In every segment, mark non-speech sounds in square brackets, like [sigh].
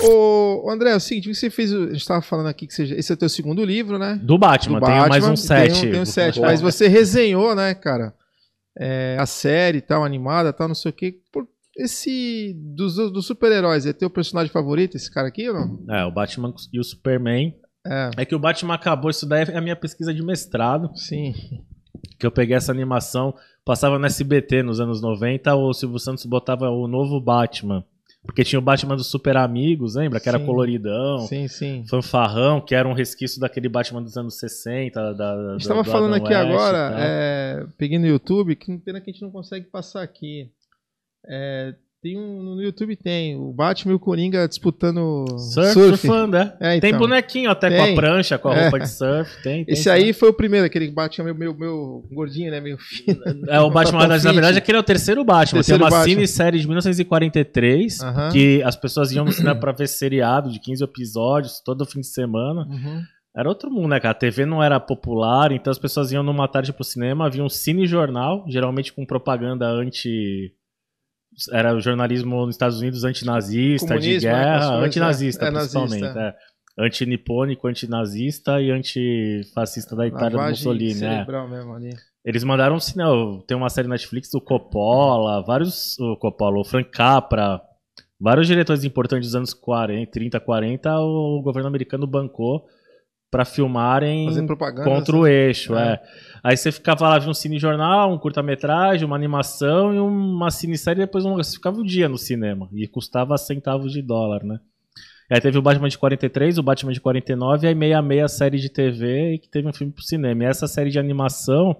Ô, André, é o seguinte, você fez. A gente estava falando aqui que você, esse é teu segundo livro, né? Do Batman, Do Batman Tem mais um sete. Tem um, tem um sete, mas você resenhou, né, cara? É, a série tal, animada tal, não sei o quê. Por, esse. Dos, dos super-heróis, é teu personagem favorito, esse cara aqui ou não? É, o Batman e o Superman. É. é que o Batman acabou, isso daí é a minha pesquisa de mestrado. Sim. Que eu peguei essa animação, passava no SBT nos anos 90, o Silvio Santos botava o novo Batman. Porque tinha o Batman dos Super Amigos, lembra? Que sim, era coloridão, sim, sim. fanfarrão, que era um resquício daquele Batman dos anos 60. Da, da, a gente estava falando Adam aqui West, agora, né? é, peguei no YouTube, que pena que a gente não consegue passar aqui. É, tem um, no YouTube tem o Batman e o Coringa disputando surf. surf. Surfando, né? é. é então. Tem bonequinho até tem. com a prancha, com a é. roupa é. de surf. Tem, tem Esse aí foi o primeiro, aquele Batman meu, meu, meu gordinho, né? Meio fino. É, o Batman, na verdade, aquele é o terceiro Batman. Terceiro tem uma cine-série de 1943 que as pessoas iam no cinema pra ver seriado de 15 episódios todo fim de semana. Uhum. Era outro mundo, né, cara? A TV não era popular, então as pessoas iam numa tarde pro cinema, havia um cine-jornal, geralmente com propaganda anti era o jornalismo nos Estados Unidos antinazista, de é, guerra, é, antinazista é, é principalmente. Nazista. É. Antinipônico, antinazista e antifascista da Itália Lavagem do Mussolini. É. Mesmo ali. Eles mandaram um sinal. Tem uma série Netflix do Coppola, vários. O Coppola, o Frank Capra, vários diretores importantes dos anos 40, 30, 40, o governo americano bancou para filmarem contra o eixo, é. é. Aí você ficava lá, via um cine jornal, um curta-metragem, uma animação e uma série depois um... você ficava o um dia no cinema e custava centavos de dólar, né? Aí teve o Batman de 43, o Batman de 49 e aí 66 meia série de TV e que teve um filme pro cinema. E essa série de animação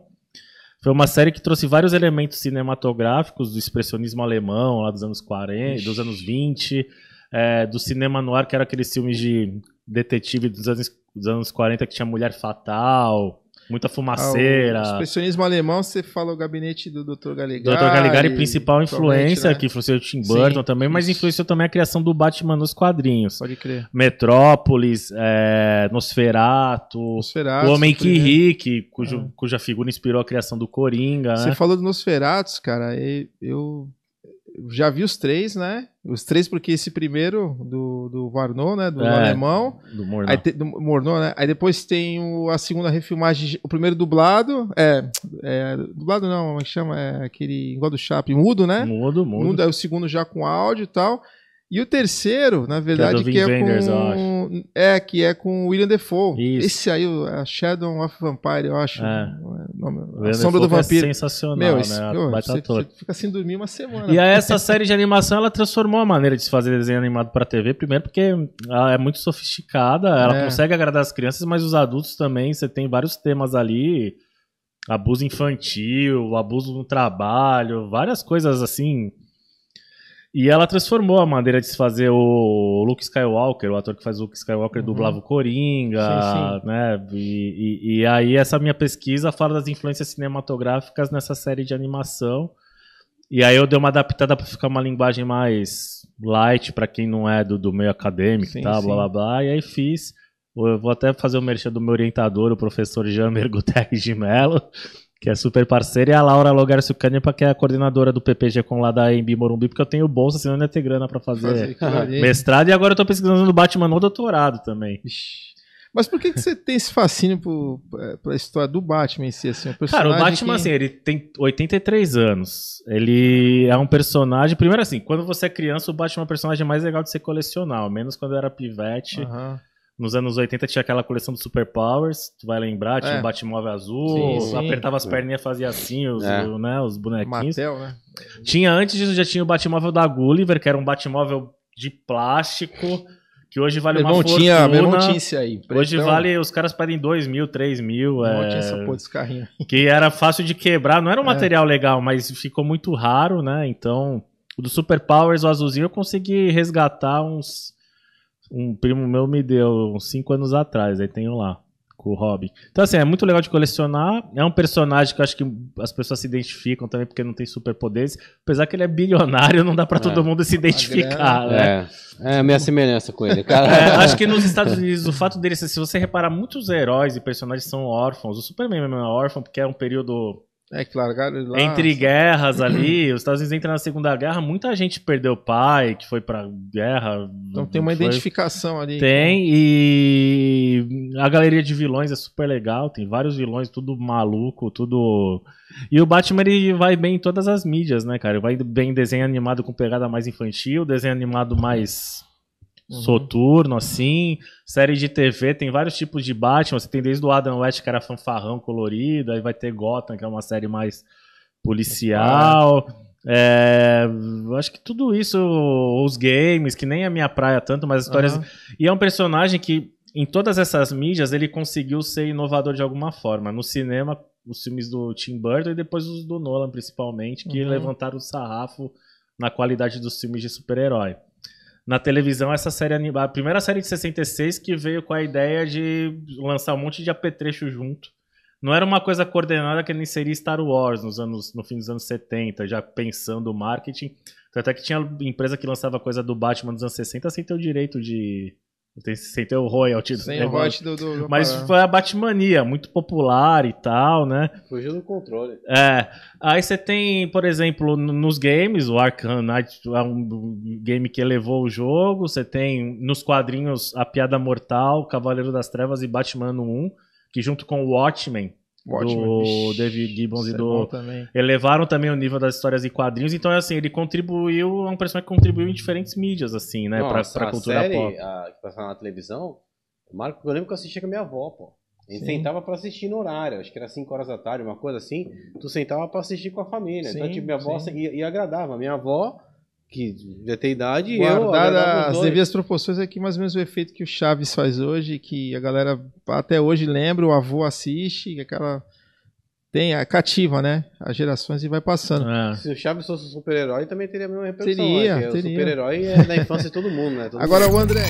foi uma série que trouxe vários elementos cinematográficos do expressionismo alemão lá dos anos 40, Ixi. dos anos 20, é, do cinema noir, que era aqueles filmes de detetive dos anos dos anos 40 que tinha Mulher Fatal, muita fumaceira. Ah, o expressionismo alemão, você fala o gabinete do Dr. Galigari. Dr. Galigari, principal influência, né? que influenciou o Tim Burton Sim, também, mas isso. influenciou também a criação do Batman nos quadrinhos. Pode crer. Metrópolis, é, Nosferato, O Homem que né? Ri, cujo, é. cuja figura inspirou a criação do Coringa. Você né? falou do nosferatos cara, eu já vi os três, né? Os três, porque esse primeiro do, do Varnon, né? Do é, alemão. Do Mornô. Aí te, do né? Aí depois tem o, a segunda refilmagem. O primeiro dublado. É. é dublado não, como é que chama? É aquele igual do Chap. Mudo, né? Mudo, mudo. Mudo. É o segundo já com áudio e tal. E o terceiro, na verdade, que é, que é Vengers, com. É, que é com o William Defoe. Isso. Esse aí, a Shadow of Vampire, eu acho. É. Nome, é, a Sombra do é Vampiro. É sensacional, Meu, né? esse, né? você, você, fica sem dormir uma semana. E aí, essa série de animação, ela transformou a maneira de se fazer desenho animado pra TV. Primeiro, porque ela é muito sofisticada, ela é. consegue agradar as crianças, mas os adultos também. Você tem vários temas ali. Abuso infantil, abuso no trabalho, várias coisas assim e ela transformou a maneira de se fazer o Luke Skywalker, o ator que faz o Luke Skywalker uhum. dublava o Coringa, sim, sim. né? E, e, e, aí essa minha pesquisa fala das influências cinematográficas nessa série de animação. E aí eu dei uma adaptada para ficar uma linguagem mais light para quem não é do, do meio acadêmico sim, e tal, blá blá blá. E aí fiz. Eu vou até fazer o um merchan do meu orientador, o professor Jamer Guterres de Mello que é super parceira, e a Laura Logércio Canepa, que é a coordenadora do PPG com lá da Embi Morumbi, porque eu tenho bolsa, senão eu não ia ter grana pra fazer, fazer mestrado, e agora eu tô pesquisando no Batman no doutorado também. Mas por que, que você tem esse fascínio por, pela história do Batman em si? Assim, um Cara, o Batman, que... assim, ele tem 83 anos. Ele é um personagem. Primeiro, assim, quando você é criança, o Batman é o personagem mais legal de ser colecionar, menos quando eu era pivete. Uhum. Nos anos 80 tinha aquela coleção do Superpowers, tu vai lembrar, tinha o é. um Batmóvel azul, sim, sim. apertava as perninhas, fazia assim, os, é. né, os bonequinhos. né? Tinha antes disso, já tinha o Batmóvel da Gulliver, que era um Batmóvel de plástico, que hoje vale meu uma Tinha, a mesma tinha isso aí. Hoje vale, os caras pedem 2 mil, 3 mil. Meu é, tinha essa porra desse carrinho. Que era fácil de quebrar, não era um é. material legal, mas ficou muito raro, né? Então, o do Superpowers, o azulzinho, eu consegui resgatar uns um primo meu me deu cinco 5 anos atrás, aí tenho lá, com o Robin. Então, assim, é muito legal de colecionar. É um personagem que eu acho que as pessoas se identificam também, porque não tem superpoderes. Apesar que ele é bilionário, não dá para é, todo mundo se é identificar, né? É, é a minha semelhança com ele. Cara. É, acho que nos Estados Unidos, o fato dele, se você reparar, muitos heróis e personagens são órfãos. O Superman mesmo é órfão, porque é um período é, que largaram lá. Entre assim. guerras ali, [clears throat] os Estados Unidos entram na Segunda Guerra, muita gente perdeu pai, que foi pra guerra. Então tem uma foi... identificação ali. Né? Tem, então. e a galeria de vilões é super legal, tem vários vilões, tudo maluco, tudo. E o Batman ele vai bem em todas as mídias, né, cara? Ele vai bem em desenho animado com pegada mais infantil, desenho animado mais uhum. soturno, assim. Série de TV, tem vários tipos de Batman. Você tem desde o Adam West, que era fanfarrão colorido, aí vai ter Gotham, que é uma série mais policial. É, acho que tudo isso, os games, que nem é minha praia tanto, mas histórias. Uhum. E é um personagem que, em todas essas mídias, ele conseguiu ser inovador de alguma forma. No cinema, os filmes do Tim Burton e depois os do Nolan, principalmente, que uhum. levantaram o sarrafo na qualidade dos filmes de super-herói na televisão essa série animada, a primeira série de 66 que veio com a ideia de lançar um monte de apetrecho junto. Não era uma coisa coordenada que nem seria Star Wars nos anos, no fim dos anos 70, já pensando o marketing. Então, até que tinha empresa que lançava coisa do Batman dos anos 60 sem ter o direito de, não sei se o royalty. Sem o royalty do, do, do Mas foi a Batmania, muito popular e tal, né? Fugiu do controle. É. Aí você tem, por exemplo, nos games, o Arkham Knight é um game que elevou o jogo. Você tem nos quadrinhos A Piada Mortal, Cavaleiro das Trevas e Batman 1, que junto com o Watchmen Watchmen. do David Gibbons e é do. Também. Elevaram também o nível das histórias e quadrinhos. Então, assim, ele contribuiu. É um personagem que contribuiu em diferentes mídias, assim, né? Nossa, a cultura série, pop. A, que passava na televisão, Marco, eu lembro que eu assistia com a minha avó, pô. A gente sentava para assistir no horário, acho que era 5 horas da tarde, uma coisa assim. Tu sentava para assistir com a família. Então, sim, então, tipo, minha avó e, e agradava. Minha avó que já tem idade. e eu, as devidas proporções aqui, mais ou menos o efeito que o Chaves faz hoje, que a galera até hoje lembra, o avô assiste, aquela tem a cativa, né? As gerações e vai passando. É. Se o Chaves fosse um super-herói, também teria a mesma repercussão. Teria, né? teria. O super-herói é da infância de todo mundo, né? Todo Agora mundo. o André.